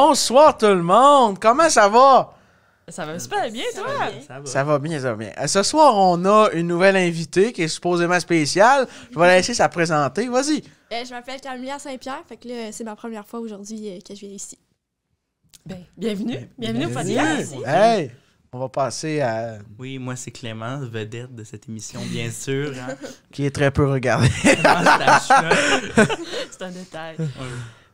Bonsoir tout le monde! Comment ça va? Ça va super bien, toi? Ça va bien. Ça, va. bien, euh, Ce soir, on a une nouvelle invitée qui est supposément spéciale. Je vais la laisser sa présenter. Vas-y. Euh, je m'appelle Camilla Saint-Pierre. Fait que c'est ma première fois aujourd'hui euh, que je viens ici. Ben, bienvenue. Ben, bienvenue, au podcast. Hey! On va passer à. Oui, moi, c'est Clément, vedette de cette émission, bien sûr. Hein. qui est très peu regardée. c'est un détail.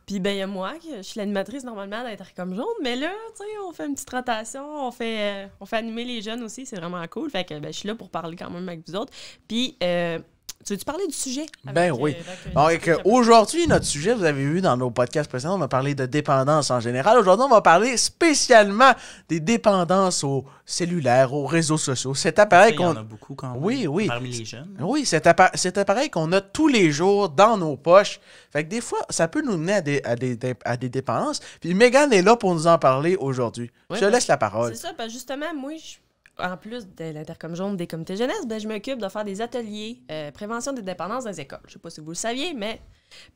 Puis ben, il y a moi, je suis l'animatrice normalement d'être comme jaune, mais là, tu sais, on fait une petite rotation, on fait, euh, on fait animer les jeunes aussi, c'est vraiment cool. Fait que ben, je suis là pour parler quand même avec vous autres. Puis euh, tu veux parler du sujet? Ben oui. Euh, aujourd'hui, notre sujet, vous avez vu dans nos podcasts précédents, on a parlé de dépendance en général. Aujourd'hui, on va parler spécialement des dépendances aux cellulaires, aux réseaux sociaux. Cet appareil qu'on. a beaucoup quand Oui, oui. Parmi les jeunes. Oui, cet, appareil qu'on a tous les jours dans nos poches. Fait que des fois, ça peut nous mener à des, dépendances. Puis Megan est là pour nous en parler aujourd'hui. je te ben, laisse la parole. C'est ça, parce justement, moi, je en plus de l'intercom jaune des comités jeunesse, ben, je m'occupe de faire des ateliers euh, prévention des dépendances dans les écoles. Je ne sais pas si vous le saviez, mais.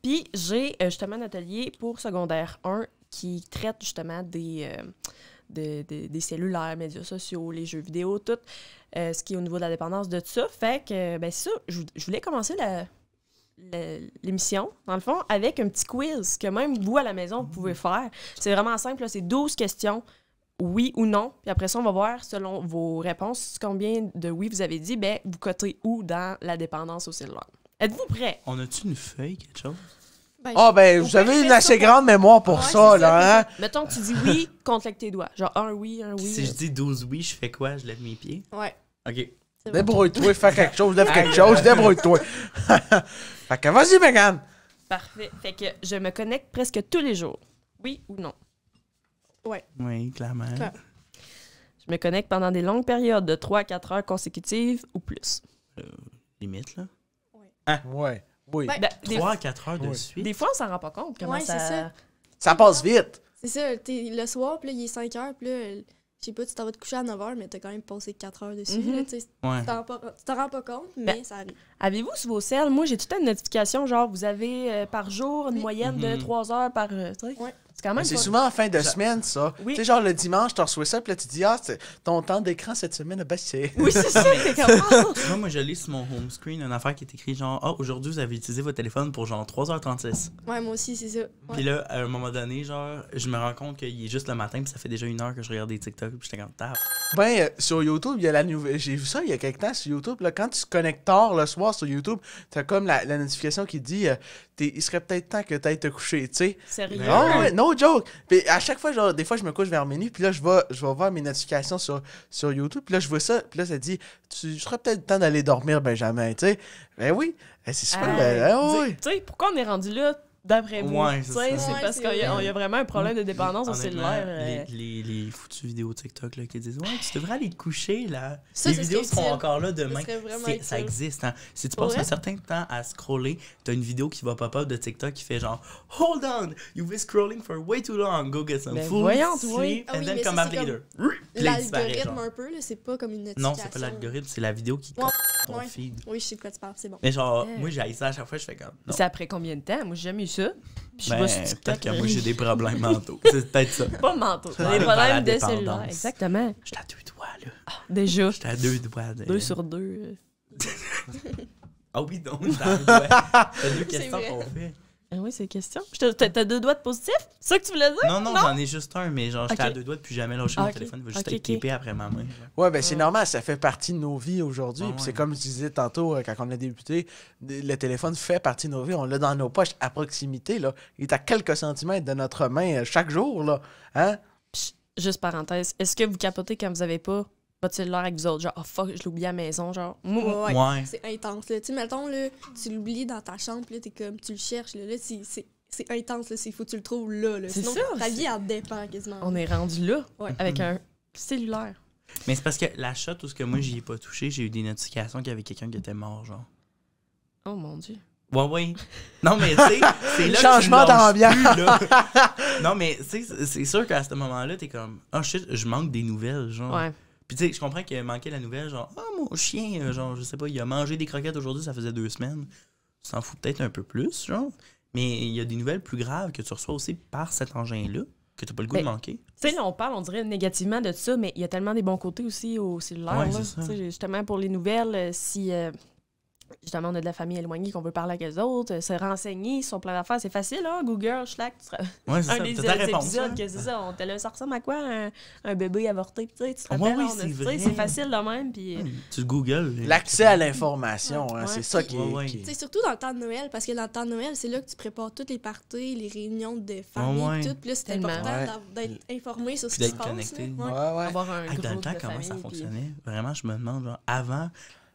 Puis j'ai euh, justement un atelier pour secondaire 1 qui traite justement des. Euh, des cellulaires, médias sociaux, les jeux vidéo, tout ce qui est au niveau de la dépendance de tout ça. Fait que, ben, ça, je, voulais commencer la, l'émission, dans le fond, avec un petit quiz que même vous à la maison, vous pouvez faire. C'est vraiment simple, c'est 12 questions oui ou non. Puis après ça, on va voir, selon vos réponses, combien de oui vous avez dit, ben, vous cotez où dans la dépendance au cellulaire. Êtes-vous prêt? On a-tu une feuille, quelque chose? Ben, ah, ben, vous avez une assez grande mémoire pour ça, là, hein? Mettons que tu dis oui, compte avec tes doigts. Genre un oui, un oui. Si je dis 12 oui, je fais quoi? Je lève mes pieds? Ouais. OK. Débrouille-toi, fais quelque chose, lève quelque ah. chose, débrouille-toi. fait que vas-y, Megan. Parfait. Fait que je me connecte presque tous les jours. Oui ou non? Oui. Oui, clairement. Je me connecte pendant des longues périodes de 3 à 4 heures consécutives ou plus. Euh, limite, là? Hein? Oui. Ah. Oui. 3 à 4 heures de suite. Des fois, on s'en rend pas compte comment ça... ça. passe vite. C'est ça. le soir, puis il est 5 heures, puis là, je sais pas, tu t'en vas te coucher à 9 heures, mais tu as quand même passé 4 heures dessus. Mm Tu ne t'en rends pas compte, mais ben, ça arrive. Avez-vous sur vos selles, moi, j'ai tout une notification, genre, vous avez euh, par jour une moyenne de 3 mm-hmm. heures par. Euh, ouais. C'est ben, souvent en fin de semaine, ça. Tu sais, genre le dimanche, tu reçois ça, puis là, tu dis, ah, ton temps d'écran cette semaine a baissé. Oui, c'est ça, ah! Moi, moi, je lis sur mon home screen une affaire qui est écrite genre, ah, aujourd'hui, vous avez utilisé votre téléphone pour genre 3h36. Ouais, moi aussi, c'est ça. Puis là, à un moment donné, genre, je me rends compte qu'il est juste le matin, puis ça fait déjà une heure que je regarde des TikTok, puis j'étais comme, table. Ben, euh, sur YouTube, il y a la nouvelle. J'ai vu ça il y a quelque temps sur YouTube, là, quand tu te connectes tard le soir sur YouTube, t'as comme la, notification qui dit, euh, il serait peut-être temps que tu ailles te coucher, tu sais. Sérieux? Non, ah no joke. Puis à chaque fois, genre, des fois, je me couche vers minuit, puis là, je vais, je voir mes notifications sur, sur YouTube, puis là, je vois ça, puis là, ça dit, tu serais peut-être temps d'aller dormir, Benjamin, tu sais. Ben oui, eh, c'est super. Ah ben, ben tu sais, pourquoi on est rendu là? D'après moi, c'est parce qu'il y, a vraiment un problème de dépendance au cellulaire. Les, euh, les, les vidéos TikTok là, qui disent Ouais, tu devrais aller te coucher là. les vidéos seront encore là demain. Ça, existe. Hein. Si tu passes un certain temps à scroller, t'as une vidéo qui va pop-up de TikTok qui fait genre Hold on, you've been scrolling for way too long, go get some ben food. Voyons, ah oui. And then come back later. L'algorithme un peu, c'est pas comme une notification. Non, c'est pas l'algorithme, c'est la vidéo qui ton feed. Oui, je sais de quoi tu parles, c'est bon. Mais genre, euh. moi j'ai ça à chaque fois, je fais comme. C'est après combien de temps Moi j'ai jamais ça. peut je ben, que Moi, j'ai des problèmes mentaux. C'est peut-être ça. Pas mentaux. Des problèmes de cellulaire. Exactement. J'étais à deux doigts, là. Ah, déjà. J'étais à deux doigts. Deux sur deux. ah oui, donc, t'as deux questions qu'on fait. Ah oui, c'est question. T'as deux doigts de positif? C'est ça que tu voulais dire? Non, non, j'en ai juste un, mais genre, j'étais à deux doigts puis jamais lâcher ah, okay. mon téléphone. Il va juste être après ma main. Ouais, ben ah. c'est normal, ça fait partie de nos vies aujourd'hui. puis c'est comme je disais tantôt, euh, quand on a débuté, le téléphone fait partie de nos vies. On l'a dans nos poches à proximité, là. Il est à quelques centimètres de notre main euh, chaque jour, là. Hein? juste parenthèse, est-ce que vous capotez quand vous avez pas de cellulaire avec vous autres. Genre, oh fuck, je l'oublie à la maison. Genre, ouais, c'est intense. Tu sais, mettons, là, tu l'oublies dans ta chambre, là, t'es comme, tu le cherches. Là, c'est c'est intense, il faut que tu le trouves là. Sinon, ta vie, elle dépend quasiment. On est rendu là, avec mm-hmm. un cellulaire. Mais c'est parce que la shot, tout ce que moi, j'y ai pas touché, j'ai eu des notifications qu'il y avait quelqu'un qui était mort, genre. Oh mon dieu. Ouais, oui. Non, mais tu sais, c'est là Changement d'ambiance. non, mais tu sais, c'est sûr qu'à ce moment-là, t'es comme, oh shit, je manque des nouvelles, genre. Ouais. Puis tu sais, je comprends qu'il manquait la nouvelle, genre, ah, oh, mon chien, euh, genre, je sais pas, il a mangé des croquettes aujourd'hui, ça faisait deux semaines. Tu s'en fous peut-être un peu plus, genre. Mais il y a des nouvelles plus graves que tu reçois aussi par cet engin-là, que tu pas le goût de manquer. Tu sais, on parle, on dirait négativement de ça, mais il y a tellement des bons côtés aussi au cellulaire. justement, pour les nouvelles, euh, si. Euh, justement, on a de la famille éloignée qu'on veut parler avec les autres, euh, se renseigner sur plein d'affaires. C'est facile, hein? Google, Slack, tu seras... ouais, un ça, des, des épisodes hein. que c'est ça. On te le, ça ressemble à quoi un, bébé avorté? Tu sais, tu te ah, rappelles? Oui, c'est facile de même. Puis... Euh, tu googles. L'accès à l'information, hein, c'est ça qui est. C'est surtout dans le temps de Noël, parce que dans le temps de Noël, c'est là que tu prépares toutes les parties, les réunions de famille, tout. Plus c'est important d'être informé sur ce qui se passe. connecté. Dans le temps, comment ça euh, fonctionnait? Vraiment, je me demande, avant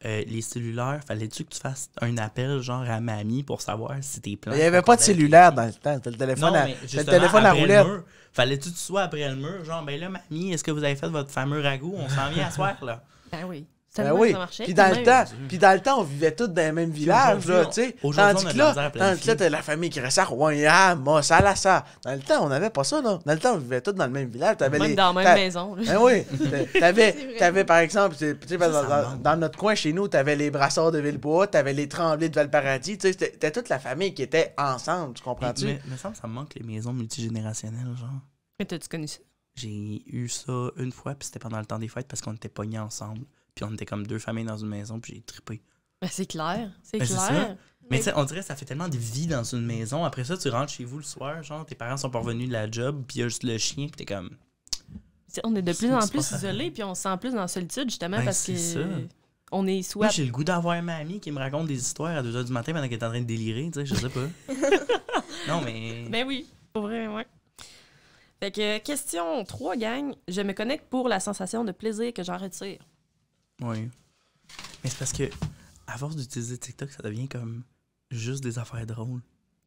euh, les cellulaires, fallait-tu que tu fasses un appel genre à mamie pour savoir si tes plans. Il n'y avait pas de cellulaire dans le temps. le téléphone à, roulette. Fallait-tu que tu sois après le mur, genre, ben là, mamie, est-ce que vous avez fait votre fameux ragoût? On s'en vient à soir, là. Ben oui. Ben oui. puis dans le ben temps, puis dans le temps, on vivait tous dans le même village tu sais. Tandis que là, t'as la famille qui reste à Rouen, ça Dans le temps, on n'avait pas ça là. Dans le temps, on vivait tous dans le même village. Avais même les, dans la même maison. Ben oui. T'avais, avais, par exemple, dans, notre coin chez nous, t'avais les brasseurs de Villebois, t'avais les tremblés de Valparadis. Tu t'as toute la famille qui était ensemble. Tu comprends-tu Mais, mais ça, ça me manque les maisons multigénérationnelles, genre. Mais t'as-tu connu ça J'ai eu ça une fois, puis c'était pendant le temps des fêtes parce qu'on était pognés ensemble. Puis on était comme deux familles dans une maison, puis j'ai trippé. Ben, c'est clair, c'est ben, clair. Mais tu sais, on dirait que ça fait tellement de vie dans une maison. Après ça, tu rentres chez vous le soir, genre, tes parents sont pas revenus de la job, puis il y a juste le chien, puis t'es comme. On est de plus en plus isolés, puis on se sent plus dans la solitude, justement, ben, parce que. On est soit. j'ai le goût d'avoir ma amie qui me raconte des histoires à 2 h du matin pendant qu'elle est en train de délirer, tu sais, je sais pas. non, mais. Ben oui, pour vrai, ouais. Fait que, question 3, gang. Je me connecte pour la sensation de plaisir que j'en retire. Oui. Mais c'est parce que, à force d'utiliser TikTok, ça devient comme juste des affaires drôles.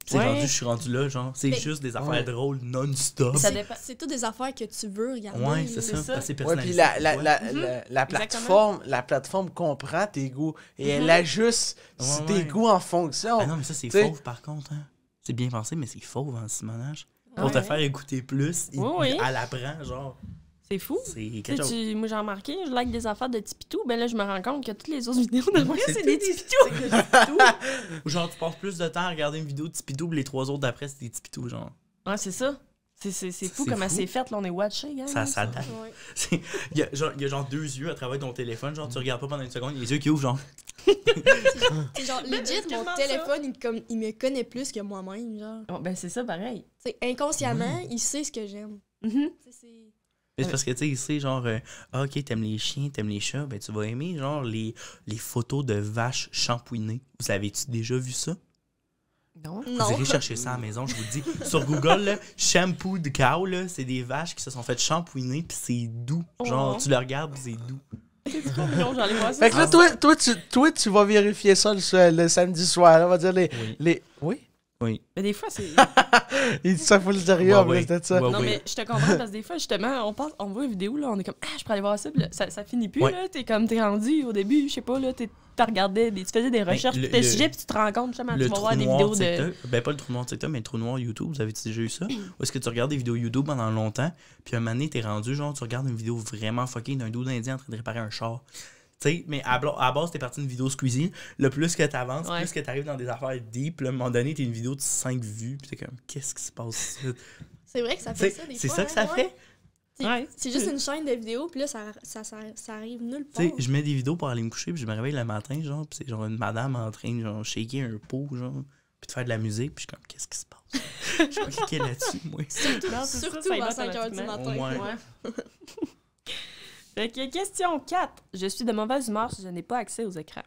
C'est rendu, je suis rendu là, genre, c'est juste des affaires drôles non-stop. C'est tout des affaires que tu veux regarder. Oui, c'est ça, ça. c'est personnalisé. puis la, la, la, mhm. la, plateforme, la plateforme comprend tes goûts et elle mhm. ajuste tes goûts en fonction. Ah non, mais ça, c'est fauve par contre. Hein. C'est bien pensé, mais c'est fauve en simonage. Pour te faire écouter plus, il, elle apprend, genre. C'est fou. tu, moi, j'ai remarqué, je like des affaires de Tipitou. Ben là, je me rends compte que toutes les autres vidéos de moi, c'est des Ou genre, tu passes plus de temps à regarder une vidéo de Tipitou, les trois autres d'après, c'est des Tipitou, genre. Ouais, c'est ça. C'est fou comment c'est fait, là, on est watching, hein. ça Ça, Il y, a, genre deux yeux à travers ton téléphone, genre, tu regardes pas pendant une seconde, les yeux qui ouvrent, genre. genre, legit, mon téléphone, il, me connaît plus que moi-même, genre. ben, c'est ça, pareil. inconsciemment, il sait ce que j'aime. Mm-hmm. C'est parce que, tu sais, ici, genre, euh, ah, ok, t'aimes les chiens, t'aimes les chats, ben tu vas aimer, genre, les, les photos de vaches shampouinées. Vous avez-tu déjà vu ça? Non. Vous allez chercher ça à la maison, je vous dis. Sur Google, shampoo de cow, c'est des vaches qui se sont faites shampouiner, puis c'est doux. Genre, oh. tu le regardes, c'est doux. Fait que là, toi, toi, tu, vas vérifier ça le, samedi soir. on va dire les. les... oui? Oui. Mais des fois, c'est. il dit ça full sérieux en plus ça. non, mais je te comprends parce que des fois, justement, on, passe, on voit une vidéo, là, on est comme Ah, je pourrais aller voir ça, puis ça, finit plus, là. T'es comme, t'es rendu au début, je sais pas, là, t'es. Regardais, tu faisais des ben, recherches sur le tes sujet, puis tu te rends compte justement, tu vas voir des vidéos de. Ben, pas le trou noir TikTok, mais le trou noir YouTube, vous avez déjà eu ça? Ou est-ce que tu regardes des vidéos YouTube pendant longtemps, puis un moment donné, t'es rendu, genre, tu regardes une vidéo vraiment fucking d'un doux indien en train de réparer un char sais, mais à, à base, t'es parti d'une vidéo cuisine, Le plus que t'avances, plus que t'arrives dans des affaires deep, là, à un moment donné, t'es une vidéo de 5 vues, puis t'es comme, qu'est-ce qui se passe C'est vrai que ça fait ça des C'est ça que ça hein, fait. C'est juste une chaîne de vidéos, puis là, ça, ça, ça, arrive nulle part. Tu sais, je mets des vidéos pour aller me coucher, puis je me réveille le matin, genre, puis c'est genre une madame en train de genre, shaker un pot, genre, puis de faire de la musique, puis je suis comme, qu'est-ce qui se passe? je vais cliquer là-dessus, moi. Surtout, à 5 h du matin. question 4. Je suis de mauvaise humeur si je n'ai pas accès aux écrans.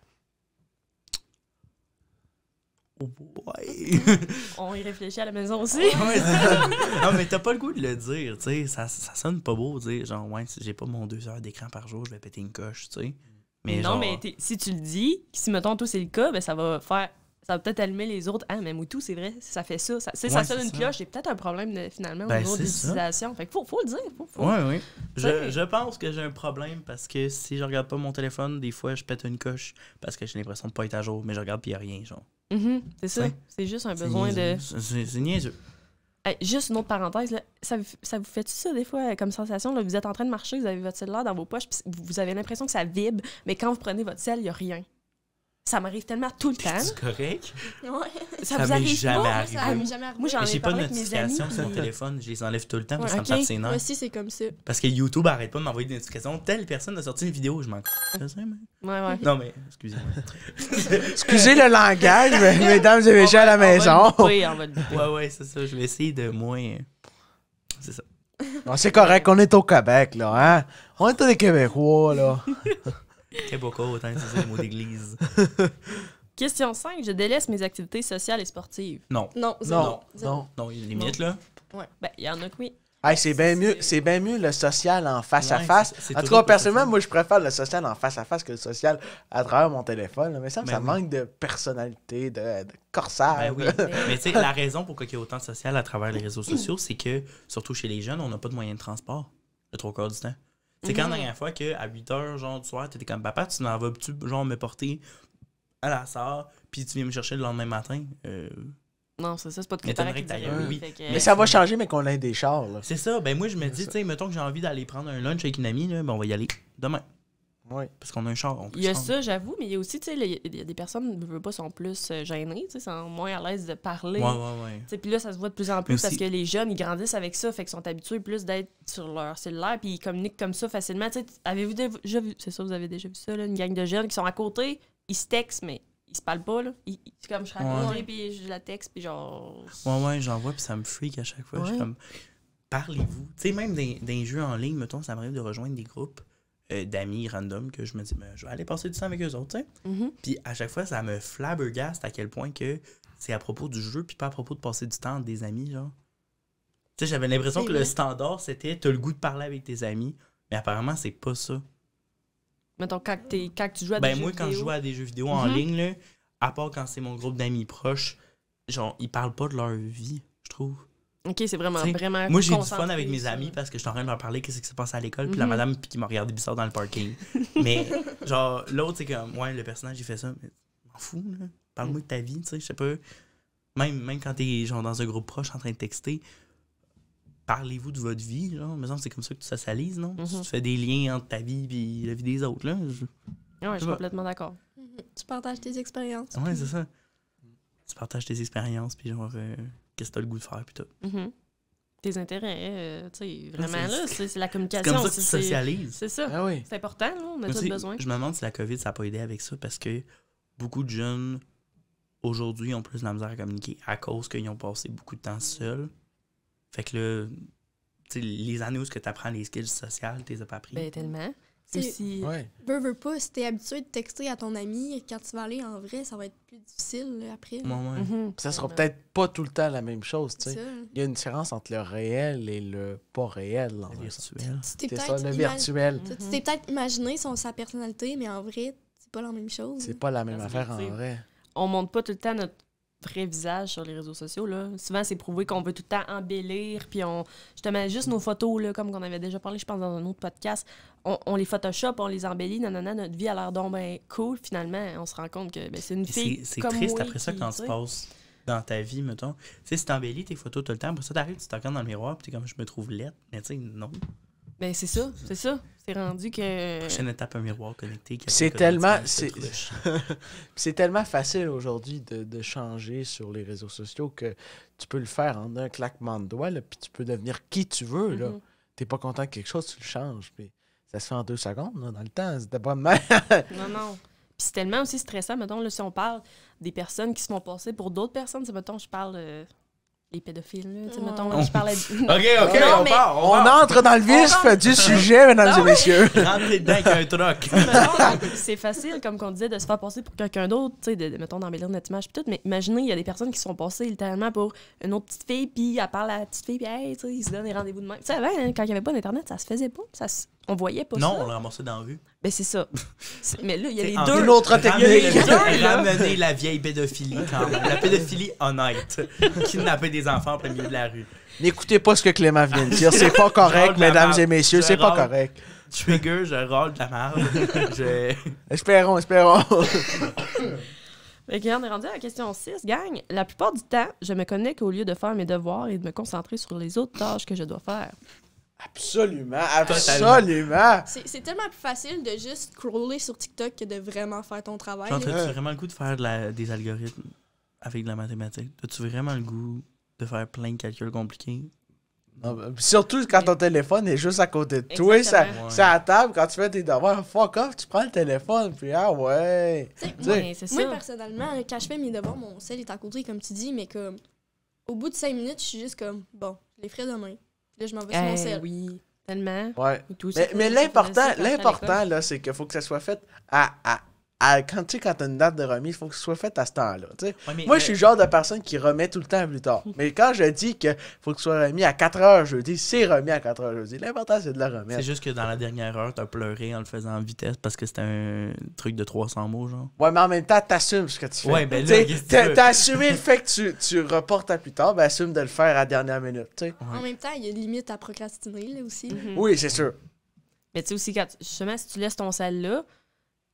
Oh boy! On y réfléchit à la maison aussi. non, mais t'as pas le goût de le dire, tu sais. Ça, ça sonne pas beau, tu sais. Genre, ouais, si j'ai pas mon deux heures d'écran par jour, je vais péter une coche, tu sais. Mais non, mais si tu le dis, si mettons, toi, c'est le cas, ben ça va faire ça va peut-être allumer les autres. Ah, mais Moutou, c'est vrai, ça fait ça. Ça, ça sonne une cloche, j'ai peut-être un problème finalement au ben, niveau de l'utilisation. Fait que faut, le dire. je, pense que j'ai un problème parce que si je regarde pas mon téléphone, des fois, je pète une coche parce que j'ai l'impression de pas être à jour, mais je regarde puis il a rien, genre. Mm-hmm, c'est ça. C'est juste un besoin de. C'est niaiseux. juste une autre parenthèse, Ça, vous fait ça des fois comme sensation? Là, vous êtes en train de marcher, vous avez votre cellulaire dans vos poches, puis vous avez l'impression que ça vibre, mais quand vous prenez votre sel, il n'y a rien. Ça m'arrive tellement tout le temps. C'est correct? Ouais. Ça, vous m'est arrive jamais pas? Ça m'est jamais arrivé. Moi, j'en ai, pas de notifications sur mon téléphone. Je les enlève tout le temps parce que ça me tape Moi aussi, c'est comme ça. Parce que YouTube arrête pas de m'envoyer des notifications. Telle personne a sorti une vidéo, je m'en Ouais, ouais. Non, mais excusez-moi. Excusez le langage, mais, mesdames et messieurs à la maison. Oui, en mode... Ouais, ouais, c'est ça. Je vais essayer de moins. C'est ça. Non, c'est correct, on est au Québec, là. Hein? On est des Québécois, là. Question 5. Je délaisse mes activités sociales et sportives. Non. Non, Non, non, non, il y a limite, là. Ben, il y en a que oui. c'est bien mieux, c'est mieux le social en face à face. En tout cas, personnellement, moi, je préfère le social en face à face que le social à travers mon téléphone. Mais ça, ben ça manque de personnalité, de, corsaire. Ben oui. Mais tu sais, la raison pour laquelle il y a autant de social à travers les réseaux sociaux, c'est que, surtout chez les jeunes, on n'a pas de moyens de transport le trois quarts du temps. C'est quand la mhm. dernière fois qu'à 8h, genre, du soir, t'étais comme papa, tu m'en vas-tu, genre, me porter à la salle, puis tu viens me chercher le lendemain matin? Euh, non, c'est ça, c'est pas de Mais ça va changer, mais qu'on ait des chars, C'est ça, ben moi, je me dis, tu mettons que j'ai envie d'aller prendre un lunch avec une amie, là, ben on va y aller demain. Oui, parce qu'on a un char. il y a ça, j'avoue, mais il y a aussi, tu sais, des personnes qui ne pas sont plus euh, gênées, tu sais, sont moins à l'aise de parler. Ouais, ouais, ouais. Puis là, ça se voit de plus en plus parce que les jeunes, ils grandissent avec ça, fait qu'ils sont habitués plus d'être sur leur cellulaire, puis ils communiquent comme ça facilement. Tu avez-vous déjà vu, c'est ça, vous avez déjà vu ça, là, une gang de jeunes qui sont à côté, ils se textent, mais ils se parlent pas, là. c'est comme je raconte, puis je la texte, puis genre. Ouais, ouais, j'en vois, puis ça me freak à chaque fois. comme, parlez-vous. Tu sais, même des, des jeux en ligne, mettons, ça m'arrive de rejoindre des groupes euh, d'amis random que je me dis, ben, je vais aller passer du temps avec eux autres. Mhm. Puis à chaque fois, ça me flabbergaste à quel point que c'est à propos du jeu, puis pas à propos de passer du temps avec des amis. genre. Tu sais, j'avais l'impression que le standard, c'était Tu as le goût de parler avec tes amis, mais apparemment, c'est pas ça. Mais quand, quand tu joues à ben, des moi, quand je joue à des jeux vidéo en mhm. ligne, là, à part quand c'est mon groupe d'amis proches, genre, ils parlent pas de leur vie, je trouve. OK, c'est vraiment, vraiment. Moi, j'ai du fun avec mes amis parce que je suis en train de leur parler qu'est-ce qui s'est passé à l'école, puis la mhm. madame puis qui m'a regardé bizarre dans le parking. mais, genre, l'autre, c'est comme, ouais, le personnage, il fait ça, mais m'en fous, là. Parle-moi de ta vie, tu sais, je sais pas. Même, même quand t'es, genre, dans un groupe proche en train de texter, parlez-vous de votre vie, genre. Mais c'est comme ça que tu socialises, non? Tu mhm. fais des liens entre ta vie et la vie des autres, là. Je... Ouais, je suis complètement d'accord. Mhm. Tu partages tes expériences. Ouais, c'est ça. Tu partages tes expériences, puis genre. Euh, qu'est-ce que t'as le goût de faire, puis tout. Mm-hmm. Tes intérêts, euh, tu sais, ah, vraiment là, c'est la communication. C'est comme ça que tu socialises. C'est ça. Ah c'est important, on a tous besoin. Je me demande si la COVID, ça n'a pas aidé avec ça, parce que beaucoup de jeunes, aujourd'hui, ont plus de la misère à communiquer à cause qu'ils ont passé beaucoup de temps seuls. Fait que là, les années où tu apprends les skills sociales, tu les as pas appris. Ben, tellement si Ouais. Veux, pas, si habitué de texter à ton ami, quand tu vas aller en vrai, ça va être plus difficile après. Mhm. Ça sera peut-être pas tout le temps la même chose. Il y a une différence entre le réel et le pas réel. Là, le virtuel. C'est ça, le virtuel. Tu mhm. t'es peut-être imaginé son, sa personnalité, mais en vrai, c'est pas la même chose. C'est pas la même affaire en vrai. On montre pas tout le temps notre vrai visage sur les réseaux sociaux. Là. Souvent, c'est prouvé qu'on veut tout le temps embellir, puis on, mets juste nos photos, là, comme on avait déjà parlé, je pense, dans un autre podcast, on, les photoshop, on les embellit, nanana, notre vie a l'air donc ben, cool. Finalement, on se rend compte que ben, c'est une fille C'est triste après ça quand se passe dans ta vie, mettons. Tu sais, si t'embellis tes photos tout le temps, ça, t'arrive tu te regardes dans le miroir, puis es comme, je me trouve laide. Mais tu sais, non. Ben, c'est ça, c'est ça. C'est rendu que. Prochaine étape, un miroir connecté. C'est tellement. C'est tellement facile aujourd'hui de, changer sur les réseaux sociaux que tu peux le faire en un claquement de doigts, puis tu peux devenir qui tu veux. là. n'es mhm. T'es pas content de quelque chose, tu le changes. Puis ça se fait en deux secondes, là, dans le temps. C'était pas mal. non, non. Puis c'est tellement aussi stressant, mettons, là, si on parle des personnes qui se font passer pour d'autres personnes, c'est mettons, je parle. Euh, les pédophiles, là. Tu sais, mettons, je oh. parlais. De... OK, OK, on, part, on, entre dans le vif du sujet, mesdames et messieurs. Rentrez dedans avec un truc. c'est facile, comme qu'on disait, de se faire passer pour quelqu'un d'autre, tu sais, de, mettons, d'embellir notre image et tout. Mais imaginez, il y a des personnes qui sont passées littéralement pour une autre petite fille, puis elle parle à la petite fille, puis tu sais, ils se donnent des rendez-vous de même. Tu sais, hein, quand il n'y avait pas d'Internet, ça se faisait pas. Ça se... On voyait pas non, ça. Non, on l'a ramassé dans la rue. Ben, c'est ça. Mais là, il y a les deux. Une autre technique. Ramener la vieille pédophilie, quand même. La pédophilie honnête. Kidnapper des enfants au milieu de la rue. N'écoutez pas ce que Clément vient de dire. C'est pas correct, mesdames et messieurs. C'est pas correct. Trigger, je rôle de la merde. Espérons, espérons. Okay, on est rendu à la question 6, gang. La plupart du temps, je me connecte au lieu de faire mes devoirs et de me concentrer sur les autres tâches que je dois faire. Absolument, absolument. C'est tellement plus facile de juste crawler sur TikTok que de vraiment faire ton travail. tu as vraiment le goût de faire des algorithmes avec de la mathématique? As-tu vraiment le goût de faire plein de calculs compliqués? Bah, surtout quand ton téléphone est juste à côté de toi, c'est à table, quand tu fais tes devoirs, fuck off, tu prends le téléphone, puis ah ouais. moi, personnellement, quand je fais mes devoirs, mon sel est à côté, comme tu dis, mais comme au bout de cinq minutes, je suis juste comme, bon, les ferai demain là, je m'en vais sur mon Oui, tellement. Ouais. mais, l'important, c'est qu'il faut que ça soit fait à, à quand tu quand as une date de remise, il faut que ce soit fait à ce temps-là. Moi, je suis le genre de personne qui remet tout le temps plus tard. mais quand je dis que faut que ce soit remis à 4 heures jeudi, c'est remis à 4 heures jeudi. L'important, c'est de le remettre. C'est juste que dans la dernière heure, t'as pleuré en le faisant en vitesse parce que c'était un truc de 300 mots, genre. Ouais, mais en même temps, t'assumes ce que tu fais. Ouais, ben T'as assumé le fait que tu, reportes à plus tard, ben assume de le faire à la dernière minute, En même temps, il y a une limite à procrastiner, là aussi. Mhm. Oui, c'est sûr. Mais tu sais aussi, quand, justement, si tu laisses ton salle là,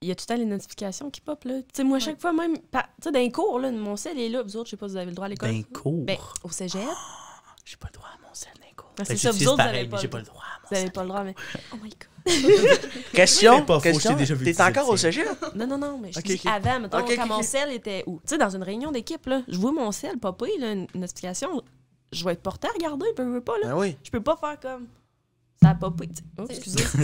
il y a tout le temps les notifications qui pop, là. Tu sais, moi, à chaque fois, même, tu sais, d'un cours, là, mon sel est là, vous autres, je sais pas si vous avez le droit à l'école. D'un cours? Ben, au cégep. Je ah, j'ai pas le droit à mon sel d'un cours. Ah, c'est ben, ça, vous autres, vous avez pas, pas le droit à mon Vous n'avez pas le droit, mais... Oh my God. question, pas question. déjà vu T'es encore au Cégep? Non, non, non, mais je okay, dis avant, mettons, quand mon sel était où? Tu sais, dans une réunion d'équipe, là, je vois mon sel popper, là, une notification, je vais être porté à regarder, je peux pas, là. Ben oui. Je peux pas faire comme...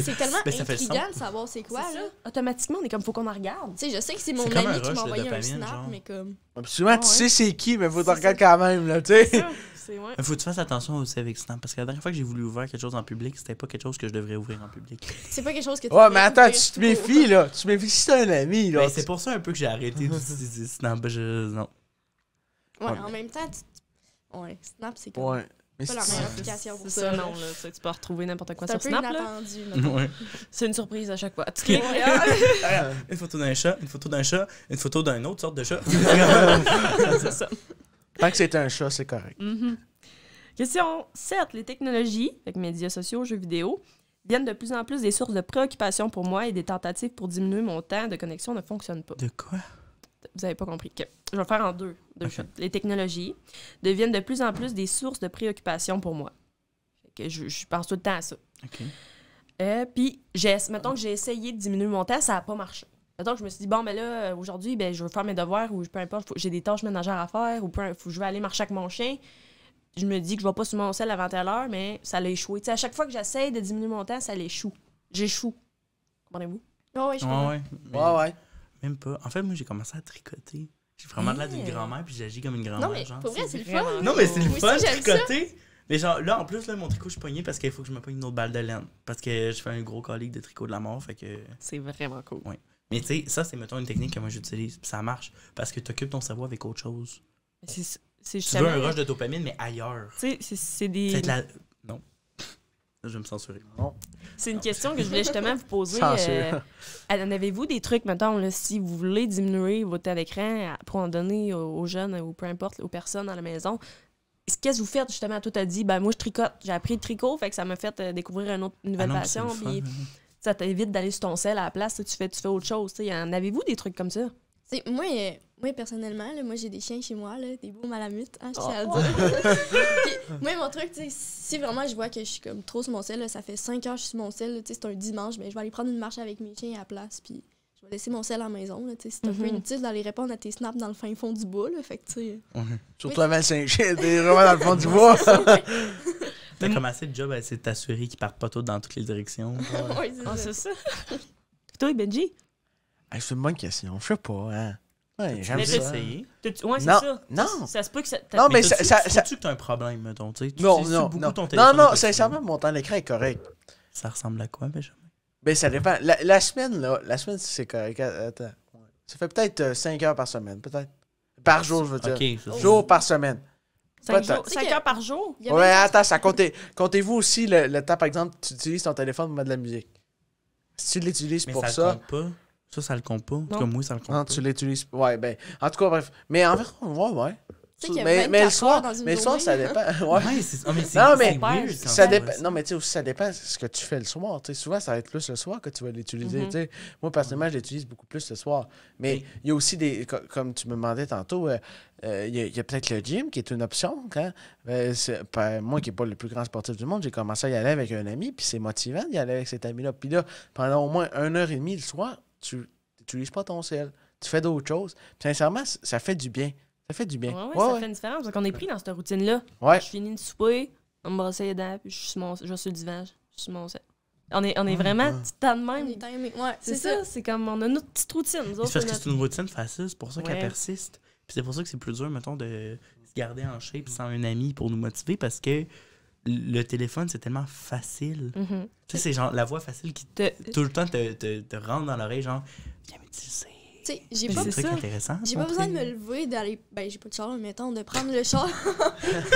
C'est tellement ben, intriguant de savoir c'est quoi, là. Automatiquement, on est comme, faut qu'on en regarde. Tu sais, je sais que c'est mon ami qui m'a envoyé un snap, mais comme. Absolument, tu sais c'est qui, mais faut que regardes quand même, là, tu sais. Faut que tu fasses attention aussi avec Snap parce que la dernière fois que j'ai voulu ouvrir quelque chose en public, c'était pas quelque chose que je devrais ouvrir en public. C'est pas quelque chose que tu Ouais, mais attends, tu te méfies là, tu te méfies si c'est un ami là. Ben, c'est pour ça un peu que j'ai arrêté d'utiliser Snap, je non. Ouais, en même temps, tu... ouais, Snap c'est quoi? Ouais. C'est ça. non, là, tu, peux retrouver n'importe quoi sur Snap. C'est une surprise à chaque fois. une photo d'un chat, une photo d'un chat, une photo d'un autre sorte de chat. c'est Tant que c'est un chat, c'est correct. Mm-hmm. Question certes Les technologies, avec médias sociaux, jeux vidéo, viennent de plus en plus des sources de préoccupation pour moi et des tentatives pour diminuer mon temps de connexion ne fonctionnent pas. De quoi? vous n'avez pas compris. que Je vais faire en deux, deux Les technologies deviennent de plus en plus des sources de préoccupation pour moi. que je, je, pense tout le temps à ça. Euh, puis, mettons que j'ai essayé de diminuer mon temps, ça n'a pas marché. Mettons que je me suis dit, bon, mais là, euh, aujourd'hui, ben, je veux faire mes devoirs ou peu importe, j'ai des tâches ménagères à faire ou je vais aller marcher avec mon chien. Je me dis que je ne vais pas sur mon sel avant telle heure, mais ça l'a échoué. à chaque fois que j'essaye de diminuer mon temps, ça l'échoue. J'échoue. Comprenez-vous? Oh, oui, je ouais. Même En fait, moi, j'ai commencé à tricoter. J'ai vraiment de l'air d'une grand-mère, puis j'agis comme une grand-mère. Non, mais c'est le fun. Non, mais c'est le fun de tricoter. Mais genre, là, en plus, là, mon tricot, je suis pogné parce qu'il faut que je me pogne une autre balle de laine. Parce que je fais un gros collique de tricot de la mort, fait que... C'est vraiment cool. Ouais. Mais tu sais, ça, c'est, mettons, une technique que moi, j'utilise. ça marche parce que tu occupes ton cerveau avec autre chose. Tu veux un rush de dopamine, mais ailleurs. Tu sais, c'est des... Je vais me censurer. C'est une question que je voulais justement vous poser. Euh, en avez-vous des trucs, maintenant si vous voulez diminuer votre temps pour en donner aux jeunes ou peu importe, aux personnes à la maison, qu'est-ce que vous faites justement? Toi, à dit, ben moi, je tricote. J'ai appris le tricot, fait que ça m'a fait euh, découvrir une, autre, nouvelle ah passion. Puis hein. ça t'évite d'aller sur ton sel à la place. Tu fais, tu fais autre chose. en avez-vous des trucs comme ça? moi, euh, moi, personnellement, moi, j'ai des chiens chez moi, des beaux malamutes, hein, je tiens à oh. moi, mon truc, si vraiment je vois que je suis comme trop sur mon sel, ça fait 5 heures que je suis sur mon sel, c'est un dimanche, mais ben, je vais aller prendre une marche avec mes chiens à la place, puis je vais laisser mon sel à la maison. C'est un peu mhm. inutile d'aller répondre à tes snaps dans le fin fond du bois. Euh, Surtout à 25 chiens, t'es vraiment dans le fond du bois. T'as commencé le job à essayer de t'assurer qu'ils partent pas tous dans toutes les directions. oui, ah, c'est ça. Toi, Benji, c'est une bonne question. Je sais pas, hein. Ouais, j'aime ça. essayé. Ouais, c'est non, ça. Non. Ça se peut que Non, tu as un problème, mettons. tu non, sais, non, utilises non. Ton non, non, sincèrement, mon temps d'écran est correct. Ça ressemble à quoi, Benjamin Ben, ça dépend. La, la, semaine, là, la semaine, c'est correct. Attends. Ça fait peut-être 5 euh, heures par semaine, peut-être. Par jour, je veux dire. jour par semaine. 5, heures par jour? ouais, attends, ça comptez, comptez-vous aussi le, temps, par exemple, tu utilises ton téléphone pour mettre de la musique. Si tu l'utilises pour ça. ça compte pas. Ça, ça le compte pas. moi, ça le compte non, ah, Tu l'utilises. Ouais, ben. En tout cas, bref. Mais en vrai, ouais, ouais. Mais, mais, le soir, mais ça dépend. non, mais, ça dépend. Non, mais tu sais, aussi, ça dépend ce que tu fais le soir. souvent, ça va être plus le soir que tu vas l'utiliser. Mm-hmm. Moi, personnellement, je l'utilise beaucoup plus le soir. Mais il y a aussi des. Comme tu me demandais tantôt, euh, euh, il y, a, peut-être le gym qui est une option. Quand, hein. ben, ben, moi, qui n'ai pas le plus grand sportif du monde, j'ai commencé à y aller avec un ami, puis c'est motivant d'y aller avec cet ami-là. Puis là, pendant au moins une heure et demie le soir, tu n'utilises pas ton sel. Tu fais d'autres choses. sincèrement, ça fait du bien. Ça fait du bien. ouais, ça fait une différence. Parce qu'on est pris dans cette routine-là. Ouais. Je finis de souper, on me brosse les dents, puis je suis mon, je suis le divan, je suis mon sel. On est, on est vraiment temps de même. Ouais, c'est ça, c'est comme on a notre petite routine. C'est parce que c'est une routine facile, c'est pour ça qu'elle persiste. Puis c'est pour ça que c'est plus dur, mettons, de se garder en shape sans un ami pour nous motiver parce que le téléphone, c'est tellement facile. Mhm. Tu sais, c'est genre la voix facile qui tout le temps te, te, rentre dans l'oreille, genre, viens m'utiliser. Tu sais, j'ai pas, besoin, j'ai pas besoin de me lever, d'aller. Ben, j'ai pas de char, mettons, de prendre le char.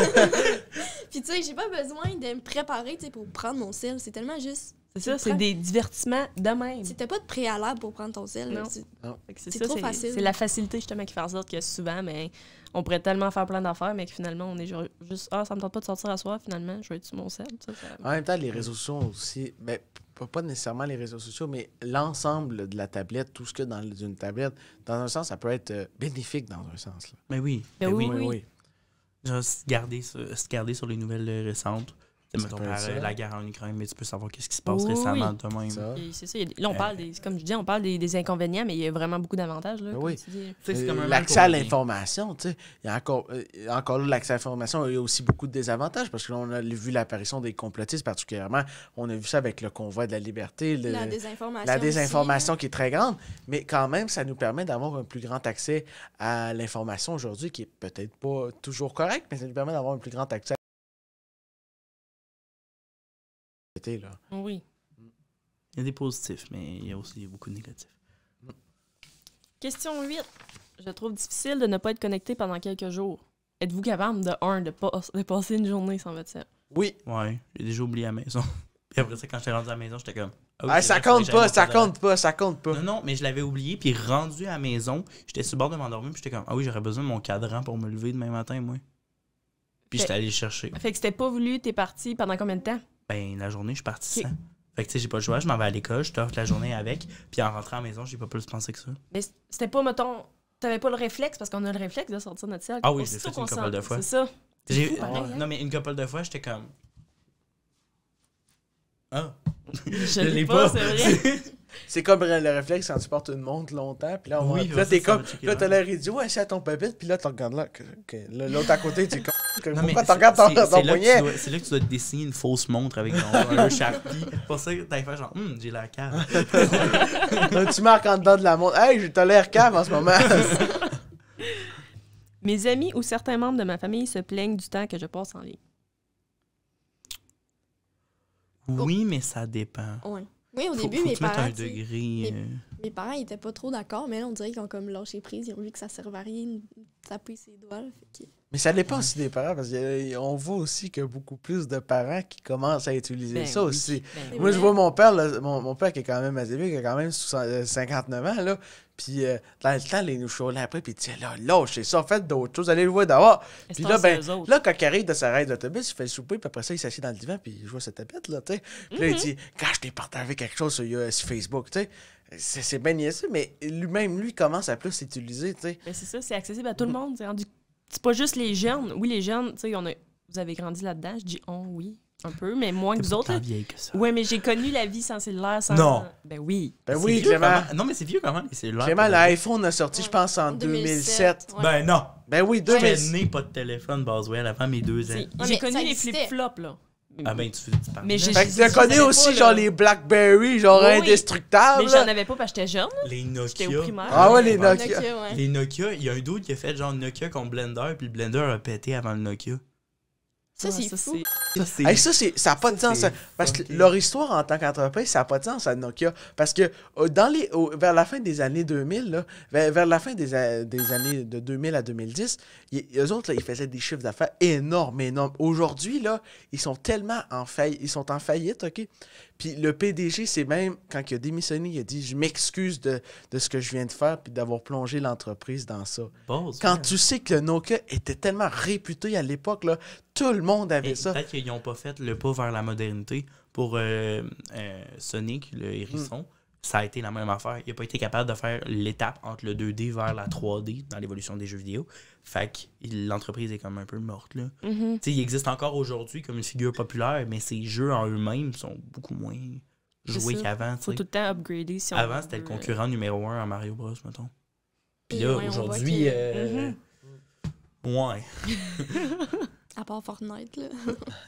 Puis, tu sais, j'ai pas besoin de me préparer pour prendre mon sel. C'est tellement juste. C'est ça, c'est des divertissements de même. T'as pas de préalable pour prendre ton sel. Non. C'est trop facile. C'est la facilité, justement, qui fait en que souvent, mais ben, on pourrait tellement faire plein d'affaires, mais que finalement, on est juste Ah, ça me tente pas de sortir à soi, finalement, je vais être sur mon sel. En même temps, les réseaux sociaux aussi, mais ben, pas nécessairement les réseaux sociaux, mais l'ensemble de la tablette, tout ce que dans une tablette, dans un sens, ça peut être euh, bénéfique dans un sens. Mais ben ben oui. oui, oui. se se garder sur les nouvelles euh, récentes. Euh, la guerre en Ukraine, mais tu peux savoir qu'est-ce qui se passe récemment de même. C'est ça. Euh, on parle, comme je dis, on parle des, inconvénients, mais il y a vraiment beaucoup d'avantages. L'accès à l'information, tu sais, il y a encore, euh, encore l'accès à l'information, il y a aussi beaucoup de désavantages parce que là, a vu l'apparition des complotistes particulièrement. On a vu ça avec le convoi de la liberté. la désinformation. La désinformation hein. qui est très grande, mais quand même, ça nous permet d'avoir un plus grand accès à l'information aujourd'hui qui est peut-être pas toujours correct, mais ça nous permet d'avoir un plus grand accès Là. Oui. Il y a des positifs, mais il y a aussi beaucoup de négatifs. Question 8. Je trouve difficile de ne pas être connecté pendant quelques jours. Êtes-vous capable de, un, de, passer une journée sans votre Oui. Ouais, j'ai déjà oublié à la maison. Puis après ça, quand j'étais rendu à la maison, j'étais comme. Ah ah, ça compte pas, ça compte pas, ça compte pas. Non, mais je l'avais oublié, puis rendu à la maison, j'étais sur le bord de m'endormir, puis j'étais comme, ah oui, j'aurais besoin de mon cadran pour me lever demain matin, moi. Puis j'étais allé le chercher. Fait que c'était pas voulu, t'es parti pendant combien de temps? ben la journée, je suis parti sans. Fait que tu sais, j'ai pas le choix, je m'en vais à l'école, je t'offre la journée avec, puis en rentrant à la maison, j'ai pas plus pensé que ça. Mais c'était pas, mettons, t'avais pas le réflexe, parce qu'on a le réflexe de sortir notre salle. Ah oui, j'ai fait une couple de fois. C'est ça. non, hein. mais une couple de fois, j'étais comme. Ah! Je, l'ai pas, pas. c'est vrai. C'est comme le réflexe quand tu portes une montre longtemps, puis là, oui, là, t'es comme, là, t'as l'air idiot, assis à ton papy, puis là, tu regardes là, l'autre à côté, tu comme, non, pourquoi tu regardes ton, poignet? C'est là que tu dois te dessiner une fausse montre avec ton, un charpie. Pour ça que t'as fait genre, hum, j'ai l'air cave. tu marques en dedans de la montre, hey, t'as l'air calme en ce moment. Mes amis ou certains membres de ma famille se plaignent du temps que je passe en ligne. Oui, oh. mais ça dépend. Oui. Oui, au début, mes parents. n'étaient pas trop d'accord, mais là, on dirait qu'ils ont comme lâché prise. Ils ont vu que ça servait à rien de taper ses doigts. Mais ça dépend aussi des parents, parce qu'on euh, voit aussi qu'il y a beaucoup plus de parents qui commencent à utiliser ben ça aussi. Ben Moi, je vois mon père, mon, père qui est quand même assez vieux qui a quand même 59 euh, ans, là, puis euh, dans le temps, il nous là après, puis il disait, là, lâchez ça, faites d'autres choses, allez le voir dehors. Puis là, ben, là, quand il arrive de sa ride d'autobus, il fait le souper, puis après ça, il s'assied dans le divan, puis il joue à sa tapette, là, tu sais. Puis là, il mm-hmm. dit, quand je t'ai partagé quelque chose sur, Facebook, tu sais. C'est bien ça mais lui-même, lui, commence à plus s'utiliser, tu sais. Mais ben, c'est ça, c'est accessible à tout le mm. monde. C'est rendu c'est pas juste les jeunes. Oui, les jeunes, tu sais, vous avez grandi là-dedans. Je dis oh oui, un peu, mais moins que vous autres. Oui, vieille que ça. Ouais, mais j'ai connu la vie sans cellulaire, sans. Non. Ben oui. Ben oui, Clément. Non, mais c'est vieux quand même, Clément, l'iPhone a sorti, je pense, en 2007. Ben non. Ben oui, 2007. Je né pas de téléphone, Boswell, avant mes deux ans. Ah, j'ai connu les flip-flops, là. Ah ben, tu, fais du Mais Fait connais aussi, genre, les Blackberry, genre, indestructables. Mais j'en avais pas parce que j'étais jeune. Les Nokia. au primaire. Ah ouais, les Nokia. Les Nokia, il y a un dude qui a fait genre Nokia contre Blender, puis le Blender a pété avant le Nokia. Ça, c'est fou. Ça, c'est... ça, n'a pas de sens. Parce que leur histoire en tant qu'entreprise, ça n'a pas de sens à Nokia. Parce que euh, vers la fin des années 2000, vers, la fin des, années de 2000 à 2010, les eux autres, ils faisaient des chiffres d'affaires énormes, énormes. Aujourd'hui, là, ils sont tellement en faillite. Ils sont en faillite, OK? Puis le PDG, c'est même, quand il a démissionné, il a dit Je m'excuse de, ce que je viens de faire puis d'avoir plongé l'entreprise dans ça. quand tu sais que le Nokia était tellement réputé à l'époque, tout le monde avait ça. Peut-être qu'ils n'ont pas fait le pas vers la modernité pour euh, euh, Sonic, le hérisson. Hmm ça a été la même affaire. Il n'a pas été capable de faire l'étape entre le 2D vers la 3D dans l'évolution des jeux vidéo. Fait que l'entreprise est comme un peu morte. Là. Mm-hmm. Il existe encore aujourd'hui comme une figure populaire, mais ses jeux en eux-mêmes sont beaucoup moins joués qu'avant. Il faut tout le temps upgrader. Avant, c'était le concurrent numéro un à Mario Bros, mettons. Puis là, aujourd'hui. Euh, mm-hmm. Ouais. à part Fortnite, là.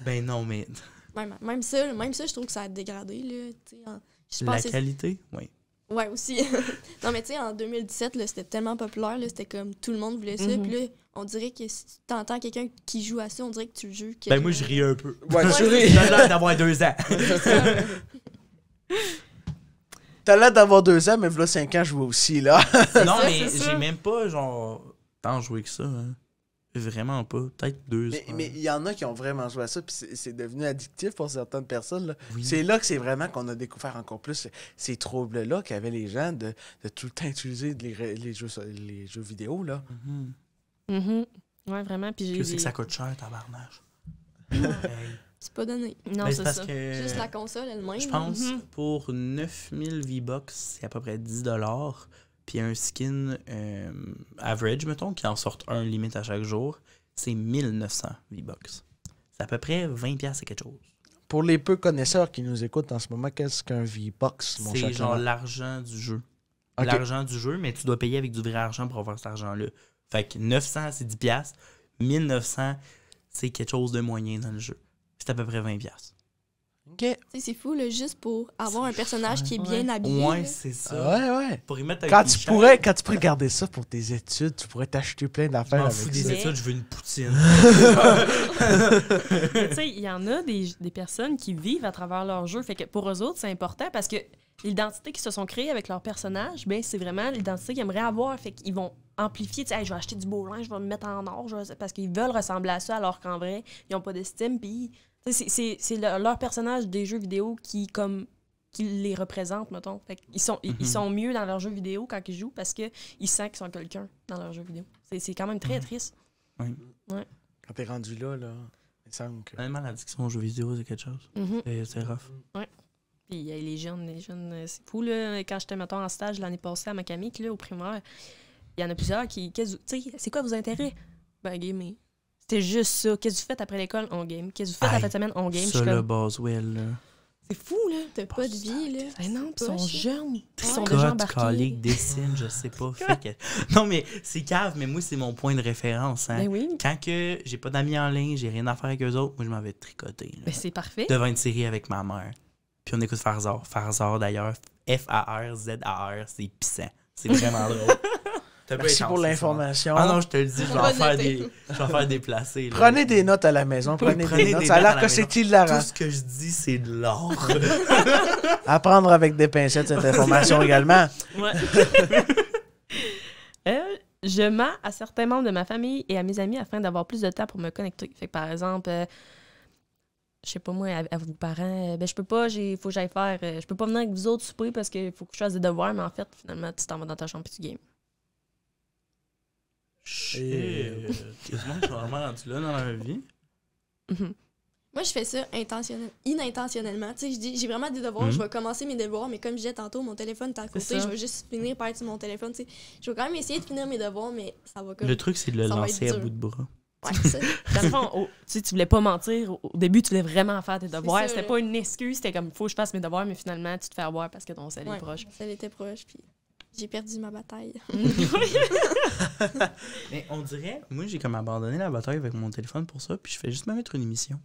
ben non, mais. Même, même ça, même ça, je trouve que ça a dégradé, là la qualité, oui. Ouais, aussi. non, mais tu sais, en 2017, c'était tellement populaire, c'était comme tout le monde voulait ça. Mhm. Puis là, on dirait que si tu entends quelqu'un qui joue à ça, on dirait que tu le joues. Ben, moi, je ris un peu. Ouais, je ris. T'as l'air d'avoir deux ans. T'as l'air d'avoir deux ans, mais voilà cinq ans, je vois aussi, là. non, mais j'ai même pas, genre, tant joué que ça. Hein. Vraiment pas. Peut-être deux mais, Mais il y en a qui ont vraiment joué à ça, puis c'est devenu addictif pour certaines personnes. C'est là que c'est vraiment qu'on a découvert encore plus ces troubles-là qu'avaient les gens de, tout le temps utiliser les, jeux, les jeux vidéo. là. Mm-hmm. Mm-hmm. vraiment. Puis que c'est que ça coûte cher, tabarnage. C'est pas donné. Non, c'est Juste la console elle-même. Je pense mm-hmm. pour 9000 V-Bucks, c'est à peu près 10 puis un skin euh, average, mettons, qui en sort un limite à chaque jour, c'est 1900 V-Bucks. C'est à peu près 20$ c'est quelque chose. Pour les peu connaisseurs qui nous écoutent en ce moment, qu'est-ce qu'un V-Box, mon C'est genre l'argent du jeu. L'argent du jeu, mais tu dois payer avec du vrai argent pour avoir cet argent-là. Fait que 900, c'est 10$. 1900, c'est quelque chose de moyen dans le jeu. C'est à peu près 20$. C'est fou, le juste pour avoir un personnage qui est bien habillé. Ouais, c'est ça. Ouais, ouais. quand tu, pourrais, quand tu pourrais garder ça pour tes études, tu pourrais t'acheter plein d'affaires avec fous des études, je veux une poutine. tu sais, il y en a des, personnes qui vivent à travers leur jeu. Fait que pour eux autres, c'est important parce que l'identité qu'ils se sont créées avec leur personnage, ben, c'est vraiment l'identité qu'ils aimeraient avoir. Fait qu'ils vont amplifier, tu sais, je vais acheter du beau linge, je vais me mettre en or, parce qu'ils veulent ressembler à ça, alors qu'en vrai, ils n'ont pas d'estime, puis c'est le, leur personnage des jeux vidéo qui, comme, qui les représente, mettons. ils, sont, ils, mhm. sont mieux dans leurs jeux vidéo quand ils jouent parce qu'ils sentent qu'ils sont quelqu'un dans leurs jeux vidéo. C'est quand même très mhm. triste. Oui. Quand t'es rendu là, là, il semble que. Même sont aux jeux vidéo, c'est quelque chose. Mhm. C'est rough. Oui. Puis euh, les jeunes, les jeunes, euh, c'est fou. Là. Quand j'étais, mettons, en stage l'année passée à ma là, au primaire, il y en a plusieurs qui. Tu sais, c'est quoi vos intérêts? Ben, mais... T'es juste ça. Qu'est-ce que tu fais après l'école? On game. Qu'est-ce que tu fais la fin de semaine? On game. Ça, le Boswell, C'est fou, là. T'as pas de vie, là. Ben non, ils sont jeunes. Ils sont déjà dessine, je sais pas. Non, mais c'est cave, mais moi, c'est mon point de référence. Hein. Ben Quand que j'ai pas d'amis en ligne, j'ai rien à faire avec eux autres, moi, je m'avais tricoté tricoter. Ben, c'est parfait. Devant une série avec ma mère. Puis on écoute Farzor. Farzard, d'ailleurs, F-A-R-Z-A-R, c'est pissant. C'est vraiment drôle. Merci pour l'information. Ah non, je te le dis, je vais en faire des, je Prenez des notes à la maison. Prenez, des notes. ça a l'air que c'est hilarant. Tout ce que je dis, c'est de l'or. Apprendre avec des pincettes cette information également. Euh, je mens à certains membres de ma famille et à mes amis afin d'avoir plus de temps pour me connecter. Fait par exemple, euh, je sais pas moi, à, vos parents, euh, ben je peux pas, il faut que j'aille faire, je peux pas venir avec vous autres souper parce qu'il faut que je fasse des devoirs, mais en fait, finalement, tu t'en vas dans ta chambre et tu euh, Quasiment, je suis vraiment rendu là dans la vie. Mhm. Moi, je fais ça intentionnel, inintentionnellement. Tu sais, je dis, j'ai vraiment des devoirs, mhm. je vais commencer mes devoirs, mais comme je disais tantôt, mon téléphone est à côté, je vais juste finir par être sur mon téléphone. Tu sais, je vais quand même essayer de finir mes devoirs, mais ça va comme. Le truc, c'est de le lancer à bout de bras. Ouais, ça. tu, voulais pas mentir. Au début, tu voulais vraiment faire tes devoirs. C'était pas une excuse. C'était comme, faut que je fasse mes devoirs, mais finalement, tu te fais avoir parce que ton sel est proche. Mon était proche, puis j'ai perdu ma bataille. Mais on dirait, moi j'ai comme abandonné la bataille avec mon téléphone pour ça, puis je fais juste me mettre une émission.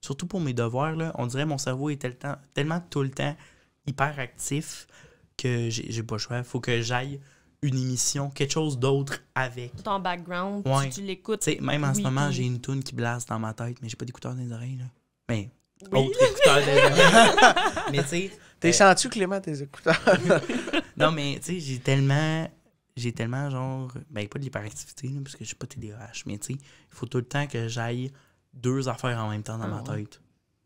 Surtout pour mes devoirs, là, on dirait mon cerveau est tellement tout le temps hyper actif que j'ai pas le choix. Faut que j'aille une émission, quelque chose d'autre avec. Ton background, ouais. tu, tu l'écoutes. Même en ce moment, j'ai une tune qui blasse dans ma tête, mais j'ai pas d'écouteur dans les oreilles. Là. Mais oui. écouteurs Mais tu sais. T'es euh... senti, Clément, tes écouteurs? non, mais tu sais, j'ai tellement. J'ai tellement, genre. Ben, pas de l'hyperactivité, parce que je suis pas TDAH, mais tu sais, il faut tout le temps que j'aille deux affaires en même temps dans ah ma tête.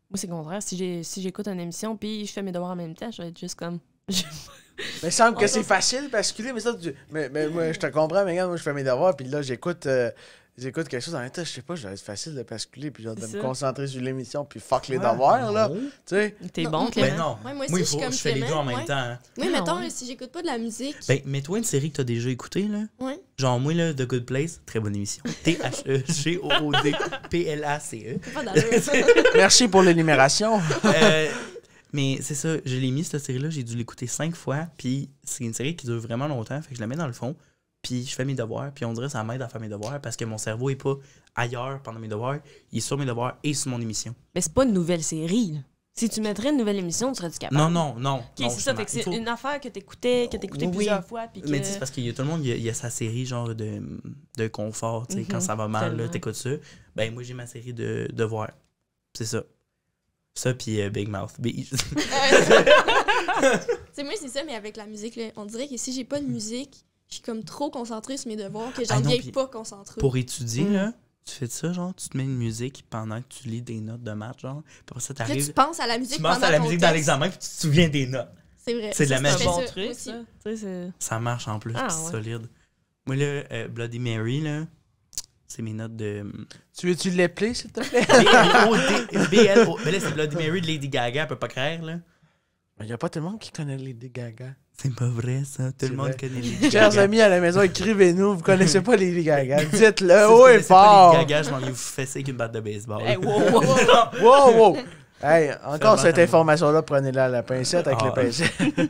Moi, c'est le contraire. Si, j'ai, si j'écoute une émission puis je fais mes devoirs en même temps, je vais être juste comme. mais il semble que c'est facile parce que mais ça, tu... mais, moi, je te comprends, mais regarde, moi, je fais mes devoirs, puis là, j'écoute euh, j'écoute quelque chose en même temps, je sais pas, je vais être facile de basculer puis genre de me concentrer sur l'émission puis fuck les ah, devoirs, là. Tu sais. T'es bon, Clément. Ben non. moi, je, je fais les deux en même temps. Hein. Oui, mais mettons, si j'écoute pas de la musique. Ben, mets-toi une série que t'as déjà écoutée, là. Ouais. Genre, moi, là, The Good Place, très bonne émission. T-H-E-G-O-O-D-P-L-A-C-E. E e. Merci pour l'énumération. Euh, mais c'est ça, je l'ai mis, cette série-là, j'ai dû l'écouter cinq fois, puis c'est une série qui dure vraiment longtemps, fait que je la mets dans le fond puis je fais mes devoirs, puis on dirait que ça m'aide à faire mes devoirs parce que mon cerveau est pas ailleurs pendant mes devoirs, il est sur mes devoirs et sur mon émission. Mais c'est pas une nouvelle série. Si tu mettrais une nouvelle émission, tu serais-tu capable? Non, non, non. c'est ça, c'est une affaire que écoutais, que tu écoutais plusieurs fois. Puis que... Mais c'est parce que y a, tout le monde, il y, a sa série genre de, de confort, quand mhm. ça va mal, tu écoutes ça. Ben moi, j'ai ma série de devoirs. C'est ça. Ça, puis euh, Big Mouth euh, c'est moi, c'est ça, mais avec la musique, on dirait que si j'ai pas de musique, comme trop concentrée sur mes devoirs que ah j'en ah pas concentrée. Pour étudier, mm. là, tu fais ça, genre, tu te mets une musique pendant que tu lis des notes de maths, genre. pour ça, t'arrives. tu penses à la musique tu penses à la musique dans l'examen, puis tu te souviens des notes. C'est vrai. C'est de la magie. Bon ça. marche en plus, ah, c'est solide. Moi, là, euh, Bloody Mary, là, c'est mes notes de. Mm, tu veux-tu l'appeler, s'il te plaît? b l o Mais là, c'est Bloody Mary de Lady Gaga, elle peut pas créer, là. Il n'y a pas monde qui connaît Lady Gaga. C'est pas vrai, ça. Tout le monde connaît les Gaga. Chers amis à la maison, écrivez-nous. Vous connaissez pas les Gaga. Dites-le haut et fort. les Gaga, je m'en vais vous fesser avec une batte de baseball. Hey, wow, wow, wow. Hey, encore cette information-là, prenez-la à la pincette avec les ah. pincettes.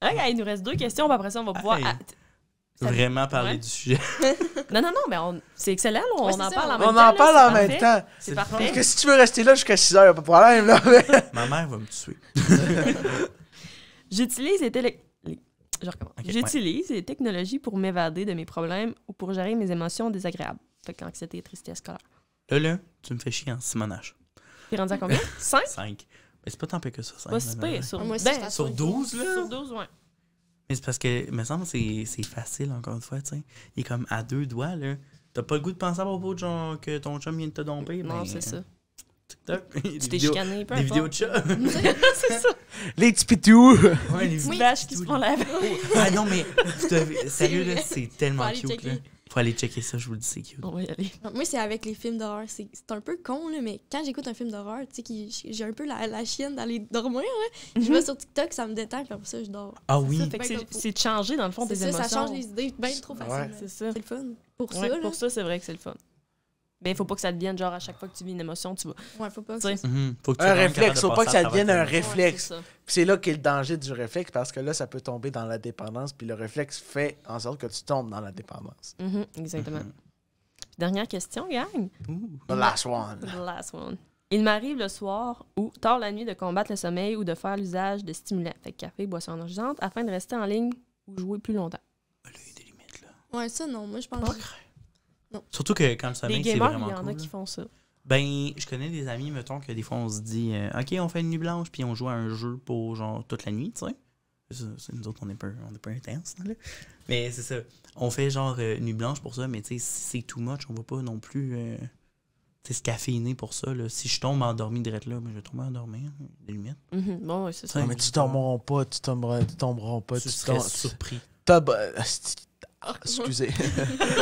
Ok, il nous reste deux questions, après ça, on va pouvoir... vraiment parler du sujet. non, non, non, mais on... c'est excellent. on, en parle en même temps. On en parle en même temps. C'est parfait. Parce que si tu veux rester là jusqu'à 6 heures, pas de problème. Ma mère va me tuer. J'utilise les, technologies pour m'évader de mes problèmes ou pour gérer mes émotions désagréables. Fait que anxiété, et tristesse scolaire. Là, là, tu me fais chier en simonage. T'es rendu à combien? 5? 5. Mais c'est pas tant pis que ça, 5. Pas si pire. Sur, Moi, sur 12, là? Sur 12, ah, ben, ouais. Mais c'est parce que, me semble, c'est, facile, encore une fois, tu sais. Il est comme à deux doigts, là. T'as pas le goût de penser à propos de genre que ton chum vient de te domper. Non, ben, c'est euh, ça. TikTok. Tu t'es chicané, vidéos de chat. c'est ça. Les petits pitous. les qui se font laver. Ah non, mais sérieux, c'est tellement cute. Là. Faut aller checker ça, je vous le dis, c'est cute. On va y aller. Moi, c'est avec les films d'horreur. C'est un peu con, là, mais quand j'écoute un film d'horreur, tu sais, j'ai un peu la, chienne d'aller dormir. hein. Je vais mhm. sur TikTok, ça me détend, puis après ça, je dors. Ah oui? C'est de changer, dans le fond, des ça, émotions. Ça change les idées bien trop facilement. C'est ça. le fun. Pour ça. Pour ça, c'est vrai que c'est le fun mais ben, il faut pas que ça devienne genre à chaque fois que tu vis une émotion, tu vas. Ouais, faut pas mhm. faut un réflexe, faut pas que ça devienne un réflexe. c'est là qu'est le danger du réflexe parce que là, ça peut tomber dans la dépendance, puis le réflexe fait en sorte que tu tombes dans la dépendance. Mhm, exactement. Mhm. Dernière question, gang. The last one. The last one. Il m'arrive le soir ou tard la nuit de combattre le sommeil ou de faire l'usage de stimulants, fait café, boisson énergisante, afin de rester en ligne ou jouer plus longtemps. Ah, là, il y a des limites, là. Ouais, ça, non, moi, je pense. Surtout que quand le sommeil, c'est vraiment cool. Il y en a qui font ça. Ben, je connais des amis, mettons, que des fois, on se dit euh, OK, on fait une nuit blanche, puis on joue à un jeu pour genre toute la nuit, tu sais. C'est, nous autres, on n'est pas, est pas intense. Là. Mais c'est ça. On fait genre euh, nuit blanche pour ça, mais tu sais, c'est too much, on va pas non plus euh, se caféiner pour ça. Là. Si je tombe endormi direct là, ben, je vais tomber endormi, hein, des lumières. Mm-hmm. Bon, c'est ça. mais tu tomberas pas, tu tomberas, tu tomberas pas. Tu, seras serais surpris. Ah, ah, excusez.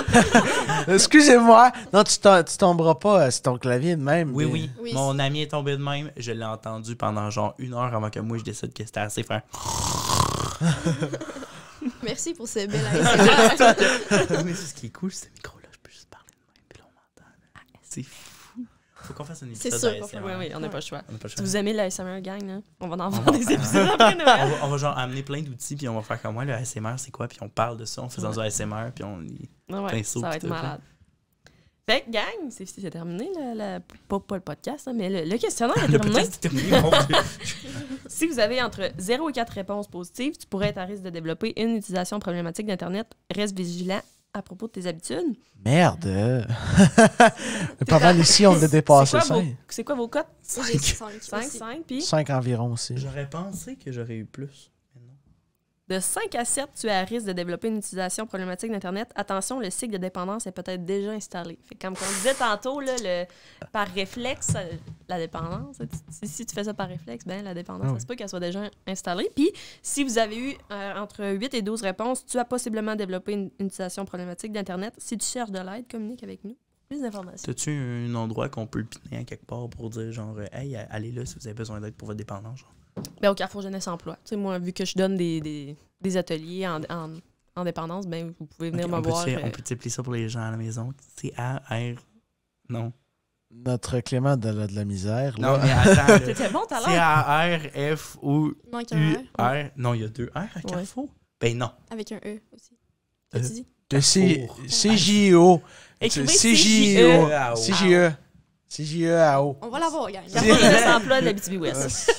Excusez-moi. Non, tu, tomberas pas euh, si ton clavier de même. Oui, oui, Mon ami est tombé de même. Je l'ai entendu pendant genre une heure avant que moi je décide que c'était assez faire. Merci pour ces belles mais c'est ce qui est cool, ce micro-là. Je peux juste parler de même, puis là, m'entend. Ah, c'est fou. Faut qu'on fasse un épisode. C'est sûr. Oui, oui, on n'a pas le choix. Si vous aimez l'ASMR gang, là, on va en faire des épisodes après on, va, genre amener plein d'outils, puis on va faire comme moi, le ASMR, c'est quoi, puis on parle de ça, on fait dans un ASMR, puis on y. pinceau, ça va être malade. Fait que, gang, c'est terminé, le, le, pas, le podcast, hein, mais le, questionnaire est terminé. Podcast est terminé si vous avez entre 0 et 4 réponses positives, tu pourrais être à risque de développer une utilisation problématique d'Internet. Reste vigilant à propos de tes habitudes. Merde! pas mal ici, on l'a dépassé 5. C'est quoi vos cotes? 5. 5, 5, 5 environ aussi. J'aurais pensé que j'aurais eu plus. De 5 à 7, tu as risque de développer une utilisation problématique d'Internet. Attention, le cycle de dépendance est peut-être déjà installé. comme on disait tantôt, par réflexe, euh, la dépendance, si, tu fais ça par réflexe, ben la dépendance, c'est ah pas qu'elle soit déjà installée. Puis, si vous avez eu euh, entre 8 et 12 réponses, tu as possiblement développé une, utilisation problématique d'Internet. Si tu cherches de l'aide, communique avec nous. Plus d'informations. As-tu un endroit qu'on peut piner à quelque part pour dire, genre, euh, allez là si vous avez besoin d'aide pour votre dépendance? Genre? Bien, au Carrefour Jeunesse Emploi. Tu sais, moi, vu que je donne des, des, ateliers en, en, en, dépendance, ben, vous pouvez venir me voir. Euh... On peut t'appeler ça pour les gens à la maison? C'est A, R, non. Notre Clément de la, de la misère. Non, mais attends. C'était bon, t'as l'air. C'est A, R, F, O, U, R. Non, il y a deux R à Carrefour. Ben non. Avec un E aussi. Euh, C-J-O. tu dit? De C, o c j e a O. On va l'avoir, gars. Carrefour Jeunesse Emploi de la BTB West.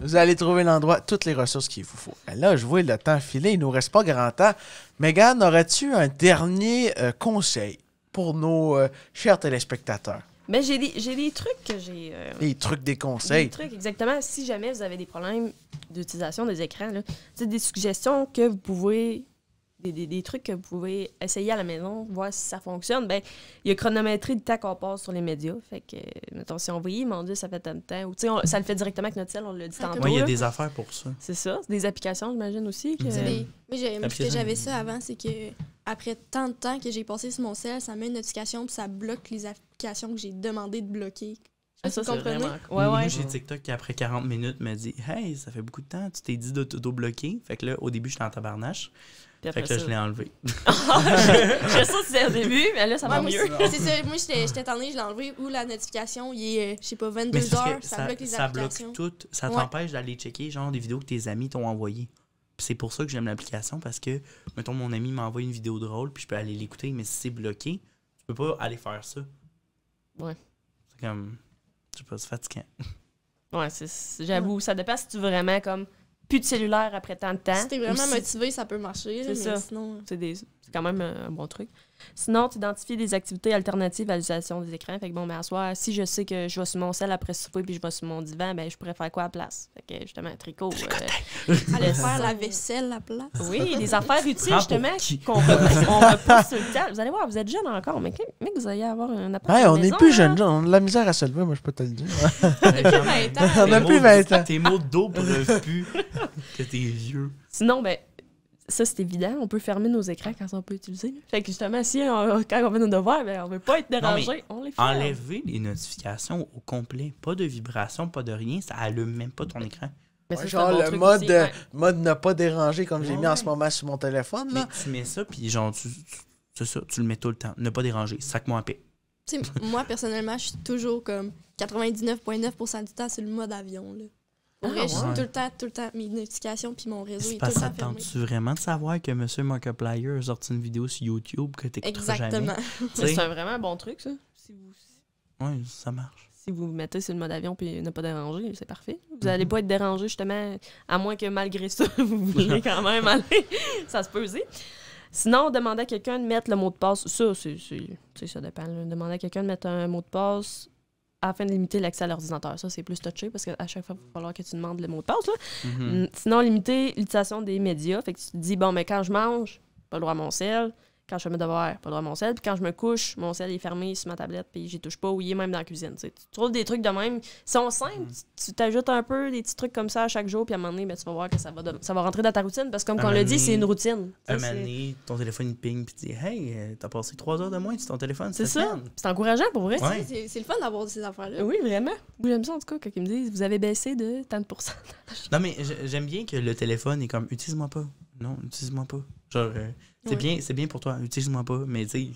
Vous allez trouver l'endroit, toutes les ressources qu'il vous faut. Là, je vois le temps filer, il ne nous reste pas grand temps. Megan, aurais-tu un dernier euh, conseil pour nos euh, chers téléspectateurs? Mais ben, j'ai des, trucs que j'ai. Les euh, des trucs, des conseils. Des trucs, exactement. Si jamais vous avez des problèmes d'utilisation des écrans, c'est des suggestions que vous pouvez des, trucs que vous pouvez essayer à la maison, voir si ça fonctionne. Ben, il y a chronométrie de temps qu'on passe sur les médias. Fait que, mettons, si on voyait, mon Dieu, ça fait tant de temps. ça le fait directement avec notre cellule, on le dit ah, tantôt. Oui, il y a des affaires pour ça. C'est ça. des applications, j'imagine aussi. Que... j'avais ça avant, c'est que après tant de temps que j'ai passé sur mon cellule, ça met une notification puis ça bloque les applications que j'ai demandé de bloquer. Ah, ça, c'est vraiment ouais, ouais. j'ai TikTok qui, après 40 minutes, m'a dit Hey, ça fait beaucoup de temps, tu t'es dit d'auto-bloquer. Fait que là, au début, j'étais en tabarnache fait que je l'ai enlevé. je sais au début, mais là, ça va mieux. C'est ça, moi, j'étais tannée, je l'ai enlevé. Ou la notification, il est, euh, je sais pas, 22 h heures, ça, bloque les ça Bloque tout, ça t'empêche d'aller checker, genre, des vidéos que tes amis t'ont envoyées. C'est pour ça que j'aime l'application, parce que, mettons, mon ami m'envoie une vidéo drôle, puis je peux aller l'écouter, mais si c'est bloqué, tu peux pas aller faire ça. Ouais. C'est comme, je sais pas, c'est fatigant. Ouais, j'avoue, ça dépend si tu vraiment, comme plus de cellulaire après tant de temps. Si t'es vraiment motivé, ça peut marcher. C'est ça. Sinon... Euh. C'est quand même un bon truc. Sinon, tu identifies des activités alternatives à l'utilisation des écrans. Fait que bon, mais à soir, si je sais que je vais sur mon sel après souper puis je vais sur mon divan, ben je pourrais faire quoi à la place? Fait que justement, tricot. Euh, faire la vaisselle à la place. Oui, des affaires utiles, justement, qu'on mets on repousse sur le diable. Vous allez voir, vous êtes jeunes encore, mais, mais vous allez avoir un appart. Ouais, on n'est plus jeunes. on a de la misère à se lever, moi je peux te le dire. on n'a plus 20 ans. Tes mots d'eau prouvent plus que t'es vieux. Sinon, ben, ça, c'est évident. On peut fermer nos écrans quand on peut utiliser. Fait que justement, si quand on fait nos devoirs, ben, on ne veut pas être dérangé. on les ferme. Enlever les notifications au complet. Pas de vibrations, pas de rien. Ça allume même pas ton écran. Mais genre le mode, euh, mode ne pas déranger comme j'ai mis en ce moment sur mon téléphone. Là. tu mets ça, puis genre, tu, ça, tu le mets tout le temps. Ne pas déranger. Sac-moi en paix. moi, personnellement, je suis toujours comme 99,9% du temps sur le mode avion. Là. Pour ah, tout le temps, tout le temps, mes notifications puis mon réseau est, est tout le temps fermé. tu vraiment de savoir que M. Markiplier a sorti une vidéo sur YouTube que t'écouteras jamais? Exactement. C'est un vraiment bon truc, ça. Si vous... Oui, ça marche si vous vous mettez sur le mode avion puis ne pas déranger, c'est parfait. Vous n'allez mm-hmm. pas être dérangé, justement, à moins que malgré ça, vous vouliez quand même aller. ça se peut aussi. Sinon, demander à quelqu'un de mettre le mot de passe. Ça, c'est, ça dépend. Demander à quelqu'un de mettre un mot de passe afin de limiter l'accès à l'ordinateur. Ça, c'est plus touché parce qu'à chaque fois, il va falloir que tu demandes le mot de passe. Mm-hmm. Sinon, limiter l'utilisation des médias. Fait que tu te dis, bon, mais quand je mange, pas le droit à mon sel. Quand je fais mes devoirs, pas droit à mon sel. Puis quand je me couche, mon sel est fermé sur ma tablette, puis j'y touche pas, ou il est même dans la cuisine. Tu trouves des trucs de même. Ils sont simples. Mm. Tu t'ajoutes un peu des petits trucs comme ça à chaque jour, puis à un moment donné, ben, tu vas voir que ça va, ça va rentrer dans ta routine. Parce que comme on l'a dit, c'est une routine. À Un moment donné, ton téléphone ping, puis tu dis Hey, euh, t'as passé trois heures de moins sur ton téléphone. C'est ça. C'est encourageant pour vrai. C'est le fun d'avoir ces affaires-là. Oui, vraiment. J'aime ça en tout cas, quand ils me disent Vous avez baissé de tant de pourcentage. Non, mais j'aime bien que le téléphone est comme Utilise-moi pas non, utilise-moi pas. Genre, euh, c'est bien, bien pour toi, utilise-moi pas, mais tu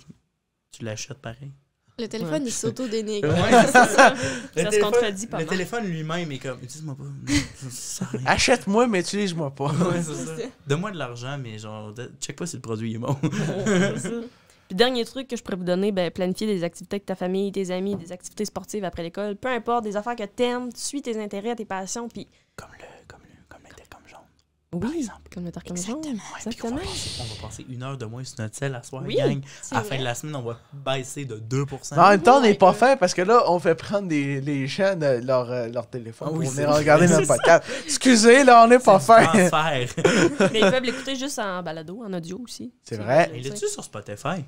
tu l'achètes pareil. Le téléphone, il s'auto-dénigre. ça. ça se contredit pas Le téléphone lui-même est comme, utilise-moi pas. Achète-moi, mais utilise-moi pas. Donne-moi de l'argent, mais genre, check pas si le produit est bon. Puis dernier truc que je pourrais vous donner, ben, planifier des activités avec ta famille, tes amis, des activités sportives après l'école, peu importe, des affaires que t'aimes, tu suis tes intérêts, tes passions, puis... Comme le oui, par exemple. Comme le on, va passer, une heure de moins sur notre selle à soir, gang. À la fin de la semaine, on va baisser de 2 en même temps, on n'est pas fait parce que là, on fait prendre les gens euh, leur, euh, leur téléphone ah On pour venir regarder notre podcast. Excusez, là, on n'est pas fait. Mais ils peuvent l'écouter juste en balado, en audio aussi. C'est vrai. Il est-tu sur Spotify?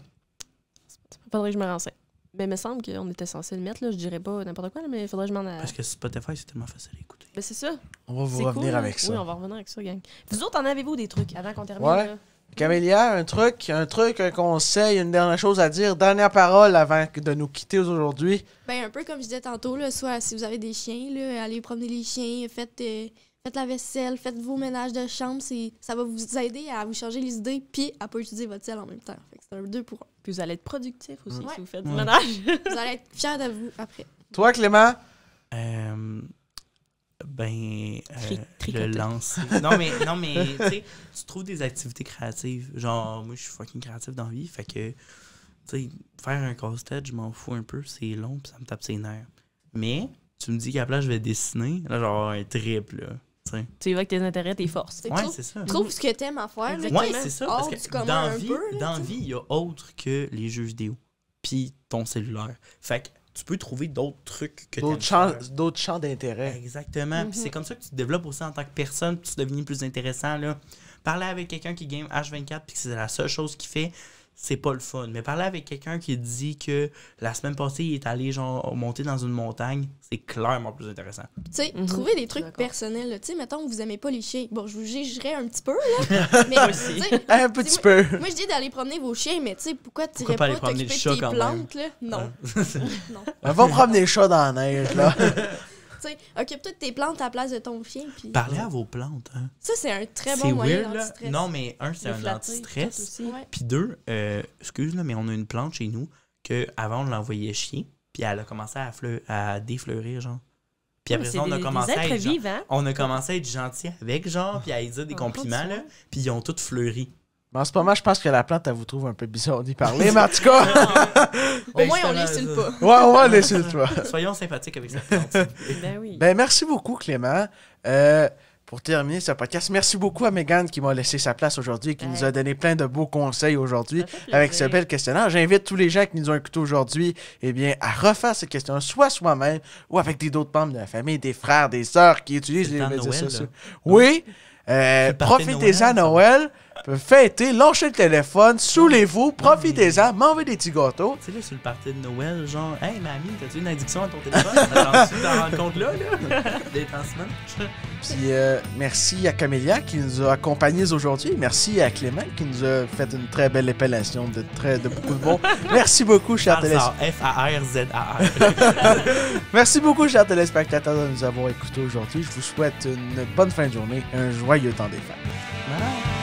Faudrait que je me renseigne. Mais ben, il me semble qu'on était censé le mettre, là. Je dirais pas n'importe quoi, mais il faudrait que je m'en aille. Parce que Spotify, c'est tellement facile à écouter. Ben, c'est ça. On va vous revenir hein? avec ça. Oui, on va revenir avec ça, gang. Vous autres, en avez-vous des trucs avant qu'on termine? Camélia, un truc, un truc, un conseil, une dernière chose à dire, dernière parole avant de nous quitter aujourd'hui. Ben un peu comme je disais tantôt, soit si vous avez des chiens, allez promener les chiens, faites, euh, faites la vaisselle, faites vos ménages de chambre, ça va vous aider à vous changer les idées puis à ne pas utiliser votre selle en même temps. C'est un deux pour un vous allez être productif aussi si vous faites du ménage. vous allez être fiers de vous après. Toi, Clément? Euh, ben, euh, le lancer. Non, mais, non, mais tu trouves des activités créatives. Genre, moi, je suis fucking créatif dans la vie. Fait que, tu sais, faire un casse-tête, je m'en fous un peu. C'est long, puis ça me tape ses nerfs. Mais, tu me dis qu'à la place, je vais dessiner. Là, genre, un trip, là. Tu vois que tes intérêts, tes forces. Oui, c'est ça. Trouve ce que t'aimes à faire. Oui, c'est ça. Parce dans, vie, vie, il y a autre que les jeux vidéo. Puis ton cellulaire. Fait que tu peux trouver d'autres trucs que D'autres champs, d'autres champs d'intérêt. Exactement. Puis c'est mhm. comme ça que tu te développes aussi en tant que personne. tu deviens plus intéressant. Là. Parler avec quelqu'un qui game H24 puis que c'est la seule chose qu'il fait, c'est pas le fun. Mais parler avec quelqu'un qui dit que la semaine passée, il est allé genre monter dans une montagne, c'est clairement plus intéressant. Tu sais, mhm. trouver des trucs personnels. Tu sais, mettons, vous aimez pas les chiens. Bon, je vous jugerais un petit peu, là. mais, aussi. Un petit peu. Moi, je dis d'aller promener vos chiens, mais tu sais, pourquoi tu irais pas t'occuper de tes plantes, là? Non. non. Va promener le chat dans la neige, là sais, occupe toutes tes plantes à la place de ton chien. Parlez à vos plantes. Hein. Ça, c'est un très bon moyen d'antistress. Non, mais un, c'est un antistress. »« Puis deux, euh, excuse, moi mais on a une plante chez nous que avant on l'envoyait chier, puis elle a commencé à, à défleurir, genre. Puis après ça, on a, commencé à être, on a commencé à être gentil avec, genre, puis à lui dire des compliments, Puis ils ont toutes fleuri en ce moment, je pense que la plante, elle vous trouve un peu bizarre d'y parler, mais en tout cas. au moins, on l'insulte pas. Ouais, au moins, on l'insulte pas. Soyons sympathiques avec cette plante. Ben ben, merci beaucoup, Clément. Euh, pour terminer ce podcast, merci beaucoup à Megan qui m'a laissé sa place aujourd'hui et qui nous a donné plein de beaux conseils aujourd'hui avec ce bel questionnaire. J'invite tous les gens qui nous ont écoutés aujourd'hui eh bien, à refaire ces questions, soit soi-même ou avec des d'autres membres de la famille, des frères, des sœurs qui utilisent les médias sociaux. Oui, euh, profitez-en Noël fêtez, lâchez le téléphone, saoulez-vous, profitez-en, m'envoyez des petits gâteaux. Tu là, sur le parti de Noël, genre, hey mamie, t'as-tu une addiction à ton téléphone? Attends-tu dans rencontre là, là? Des Puis euh, merci à Camélia qui nous a accompagnés aujourd'hui. Merci à Clément qui nous a fait une très belle épellation de, très, de beaucoup de bons. Merci beaucoup, chers téléspectateurs. F-A-R-Z-A-R. merci beaucoup, chers téléspectateurs, de nous avoir écoutés aujourd'hui. Je vous souhaite une bonne fin de journée, un joyeux temps des fêtes. Bye.